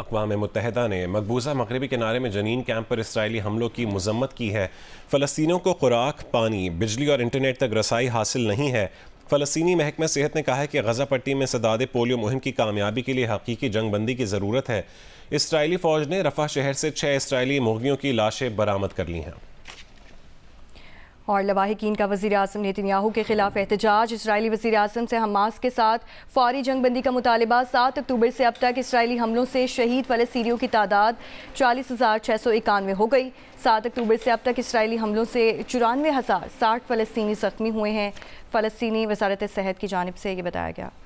अकवा मुतहदा ने मकबूजा मगरबी किनारे में जनीन कैंप पर इसराइली हमलों की मजम्मत की है फ़लस्तियों को खुराक पानी बिजली और इंटरनेट तक रसाई हासिल नहीं है फ़लस्तनी महकमा सेहत ने कहा है कि गजा पट्टी में सदाद पोलियो मुहिम की कामयाबी के लिए हकीकी जंगबंदी की ज़रूरत है इसराइली फ़ौज ने रफ़ा शहर से छः इसराइली मुर्गियों की लाशें बरामद कर ली हैं और लवाहिकीन का वजी अजम नितिन याहू के खिलाफ एहतजाज इसराइली वजी अजम से हमास के साथ फौरी जंगबंदी का मुतालबा सात अक्टूबर से अब तक इसराइली हमलों से शहीद फलस्तियों की तादाद चालीस हज़ार छः सौ इक्यानवे हो गई सात अक्टूबर से अब तक इसराइली हमलों से चौरानवे हज़ार साठ फ़लस्तनी ज़ख्मी हुए हैं फ़लस्तनी वजारत सेहत की जानब से ये बताया गया